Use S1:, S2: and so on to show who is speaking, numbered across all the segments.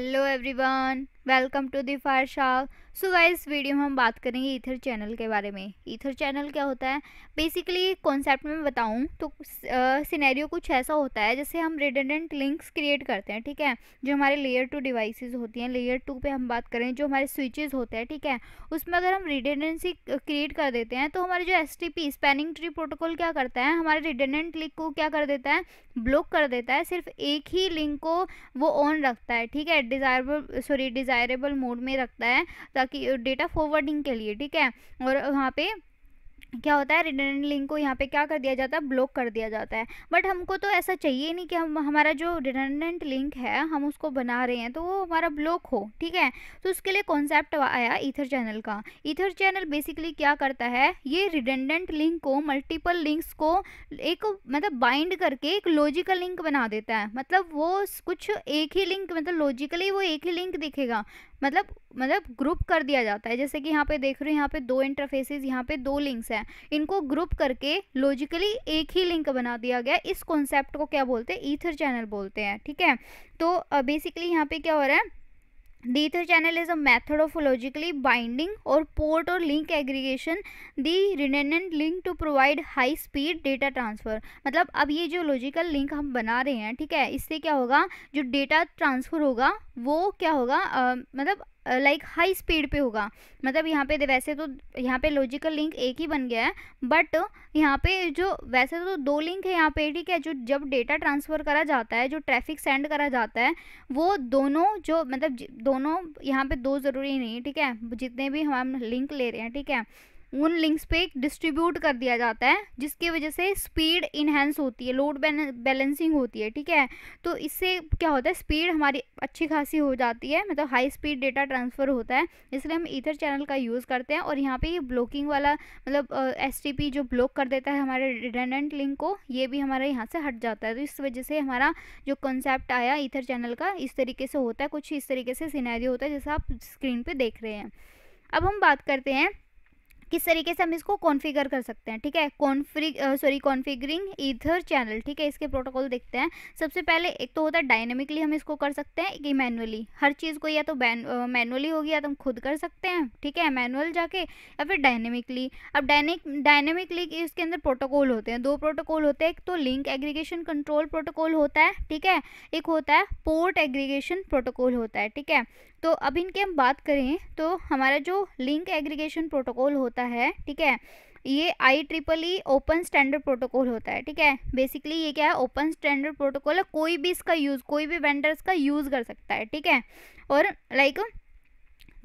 S1: hello everyone welcome to the fire Shah so guys video में हम बात करेंगे ईथर चैनल के बारे में ईथर चैनल क्या होता है बेसिकली कॉन्सेप्ट में बताऊँ तो सिनेरियो कुछ ऐसा होता है जैसे हम रिडेंडेंट लिंक्स क्रिएट करते हैं ठीक है जो हमारे लेयर टू डिवाइसेस होती हैं लेयर टू पे हम बात करें जो हमारे स्विचेज होते हैं ठीक है उसमें अगर हम रिडेंडेंसी क्रिएट कर देते हैं तो हमारे जो एस स्पैनिंग ट्री प्रोटोकॉल क्या करता है हमारे रिडेंडेंट लिंक को क्या कर देता है ब्लॉक कर देता है सिर्फ एक ही लिंक को वो ऑन रखता है ठीक है desirable sorry desire desirable mode में रखता है ताकि डेटा फॉरवर्डिंग के लिए ठीक है और वहाँ पे क्या होता है रिटर्न लिंक को यहाँ पे क्या कर दिया जाता है ब्लॉक कर दिया जाता है बट हमको तो ऐसा चाहिए नहीं कि हम हमारा जो रिटर्नेंट लिंक है हम उसको बना रहे हैं तो वो हमारा ब्लॉक हो ठीक है तो उसके लिए कॉन्सेप्ट आया ईथर चैनल का ईथर चैनल बेसिकली क्या करता है ये रिटेंडेंट लिंक को मल्टीपल लिंक्स को एक मतलब बाइंड करके एक लॉजिकल लिंक बना देता है मतलब वो कुछ एक ही लिंक मतलब लॉजिकली वो एक ही लिंक दिखेगा मतलब मतलब ग्रुप कर दिया जाता है जैसे कि यहाँ पे देख रहे हो यहाँ पे दो इंटरफेसेस यहाँ पे दो लिंक्स है हैं इनको ग्रुप करके लॉजिकली एक ही लिंक बना दिया गया इस कॉन्सेप्ट को क्या बोलते हैं ईथर चैनल बोलते हैं ठीक है तो बेसिकली यहाँ पे क्या हो रहा है the ether channel is a method of logically binding और पोर्ट और link aggregation the Ethernet link to provide high speed data transfer मतलब अब ये जो लॉजिकल लिंक हम बना रहे हैं ठीक है इससे क्या होगा जो डेटा ट्रांसफ़र होगा वो क्या होगा uh, मतलब लाइक हाई स्पीड पे होगा मतलब यहाँ पे वैसे तो यहाँ पे लॉजिकल लिंक एक ही बन गया है बट यहाँ पे जो वैसे तो दो लिंक है यहाँ पे ठीक है जो जब डेटा ट्रांसफ़र करा जाता है जो ट्रैफिक सेंड करा जाता है वो दोनों जो मतलब दोनों यहाँ पे दो ज़रूरी नहीं ठीक है जितने भी हम लिंक ले रहे हैं ठीक है उन लिंक्स पे डिस्ट्रीब्यूट कर दिया जाता है जिसकी वजह से स्पीड इन्हेंस होती है लोड बैलेंसिंग होती है ठीक है तो इससे क्या होता है स्पीड हमारी अच्छी खासी हो जाती है मतलब हाई स्पीड डेटा ट्रांसफ़र होता है इसलिए हम ईथर चैनल का यूज़ करते हैं और यहाँ पे ये ब्लॉकिंग वाला मतलब एस जो ब्लॉक कर देता है हमारे रिडेंडेंट लिंक को ये भी हमारे यहाँ से हट जाता है तो इस वजह से हमारा जो कंसेप्ट आया ईथर चैनल का इस तरीके से होता है कुछ इस तरीके से सीनारी होता है जैसा आप स्क्रीन पर देख रहे हैं अब हम बात करते हैं किस तरीके से हम इसको कॉन्फ़िगर कर सकते हैं ठीक है config sorry configuring ether channel ठीक है इसके प्रोटोकॉल देखते हैं सबसे पहले एक तो होता है डायनेमिकली हम इसको कर सकते हैं कि मैनुअली हर चीज़ को या तो मैनुअली होगी या तो हम खुद कर सकते हैं ठीक है मैनुअल जाके या फिर डायनेमिकली अब डायनेमिकली इसके अंदर प्रोटोकॉल होते हैं दो प्रोटोकॉल होते हैं एक तो लिंक एग्रीगेशन कंट्रोल प्रोटोकॉल होता है ठीक है एक होता है पोर्ट एग्रीगेशन प्रोटोकॉल होता है ठीक है तो अब इनकी हम बात करें तो हमारा जो लिंक एग्रीगेशन प्रोटोकॉल होता है होता है ठीक है ये I triple E open standard protocol होता है ठीक है बेसिकली ये क्या है ओपन स्टैंडर्ड प्रोटोकॉल है कोई भी इसका यूज़ कोई भी वेंडर इसका यूज़ कर सकता है ठीक है और like like,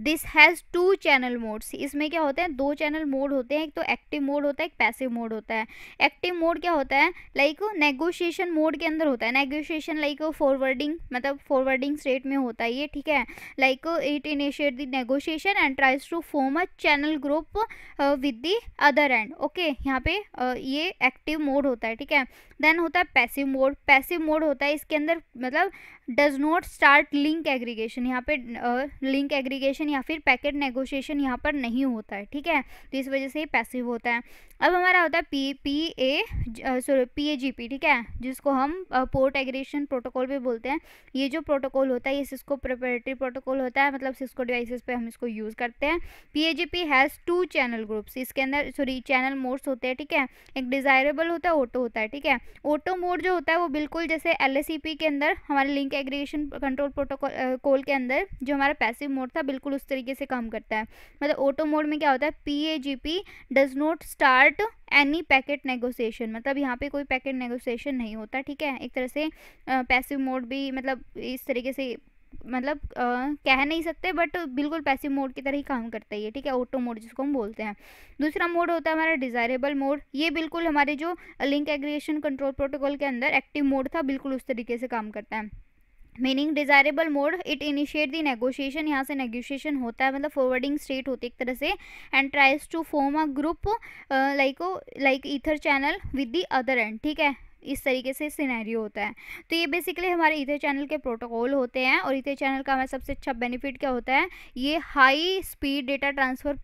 S1: this has two channel modes इसमें क्या होते हैं दो चैनल मोड होते हैं एक तो एक्टिव मोड होता है एक पैसिव मोड होता है एक्टिव मोड क्या होता है लाइक नेगोशिएशन मोड के अंदर होता है नेगोशिएशन लाइक फॉरवर्डिंग मतलब फॉरवर्डिंग स्टेट में होता है ये ठीक है like it initiate the negotiation and tries to form a channel group with the other end okay यहाँ पे uh, ये एक्टिव मोड होता है ठीक है देन होता है पैसिव मोड पैसिव मोड होता है इसके अंदर मतलब does not start link aggregation यहाँ पे लिंक uh, एग्रीगेशन नेगोशिएशन या फिर पैकेट नेगोशिएशन यहाँ पर नहीं होता है ठीक है तो इस वजह से ये पैसिव होता है अब हमारा होता है P P A sorry P A G P ठीक है जिसको हम पोर्ट एग्रेशन प्रोटोकॉल भी बोलते हैं ये जो प्रोटोकॉल होता है ये सिस्को प्रोपरेटरी प्रोटोकॉल होता है मतलब सिस्को डिवाइसेस पे हम इसको यूज़ करते हैं P A G P has two channel groups इसके अंदर सॉरी चैनल मोड्स होते हैं ठीक है एक डिज़ायरेबल होता है ऑटो होता है ठीक है ऑटो मोड जो होता है वो बिल्कुल जैसे एल एस पी के अंदर हमारे लिंक एग्रीगेशन कंट्रोल प्रोटोकॉल के अंदर जो हमारा पैसिव मोड था बिल्कुल उस तरीके से काम करता है मतलब ऑटो मोड में क्या होता है P A G P does not start start any packet negotiation मतलब यहाँ पे कोई पैकेट नेगोशिएशन नहीं होता ठीक है एक तरह से पैसिव मोड भी मतलब इस तरीके से मतलब आ, कह नहीं सकते बट बिल्कुल पैसिव मोड की तरह ही काम करता है ये ठीक है ऑटो मोड जिसको हम बोलते हैं दूसरा मोड होता है हमारा डिज़ायरेबल मोड ये बिल्कुल हमारे जो लिंक एग्रीगेशन कंट्रोल प्रोटोकॉल के अंदर एक्टिव मोड था बिल्कुल उस तरीके से काम करता है meaning desirable mode it initiate the negotiation यहाँ से नेगोशिएशन होता है मतलब फॉरवर्डिंग स्टेट होती है एक तरह से and tries to form a group like like ether channel with the other end ठीक है इस तरीके से सिनेरियो होता है तो ये बेसिकली हमारे इथे चैनल के प्रोटोकॉल होते हैं और इथे चैनल का हमारा सबसे अच्छा बेनिफिट क्या होता है ये हाई स्पीड डेटा ट्रांसफ़र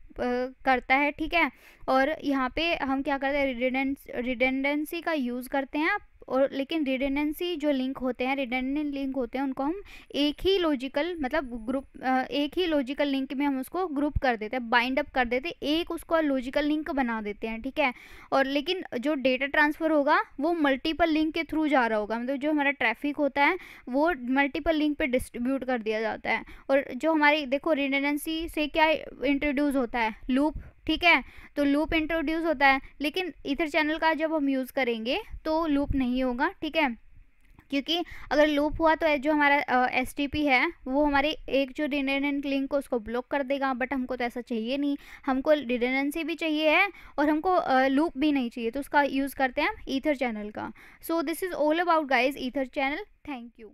S1: करता है ठीक है और यहाँ पे हम क्या करते हैं रिडेंडेंसी का यूज़ करते हैं और लेकिन रिडेंडेंसी जो लिंक होते हैं रिडेंडेंट लिंक होते हैं उनको हम एक ही लॉजिकल मतलब ग्रुप एक ही लॉजिकल लिंक में हम उसको ग्रुप कर देते हैं बाइंड अप कर देते हैं एक उसको लॉजिकल लिंक बना देते हैं ठीक है और लेकिन जो डेटा ट्रांसफ़र होगा वो मल्टीपल लिंक के थ्रू जा रहा होगा मतलब जो हमारा ट्रैफिक होता है वो मल्टीपल लिंक पर डिस्ट्रीब्यूट कर दिया जाता है और जो हमारी देखो रिडेंडेंसी से क्या इंट्रोड्यूस होता है लूप ठीक है तो लूप इंट्रोड्यूस होता है लेकिन इथर चैनल का जब हम यूज़ करेंगे तो लूप नहीं होगा ठीक है क्योंकि अगर लूप हुआ तो जो हमारा एस है वो हमारे एक जो रिडेंडेंट लिंक उसको ब्लॉक कर देगा बट हमको तो ऐसा चाहिए नहीं हमको रिडेंडेंसी भी चाहिए है और हमको लूप भी नहीं चाहिए तो उसका यूज़ करते हैं हम ईथर चैनल का so this is all about guys ether channel thank you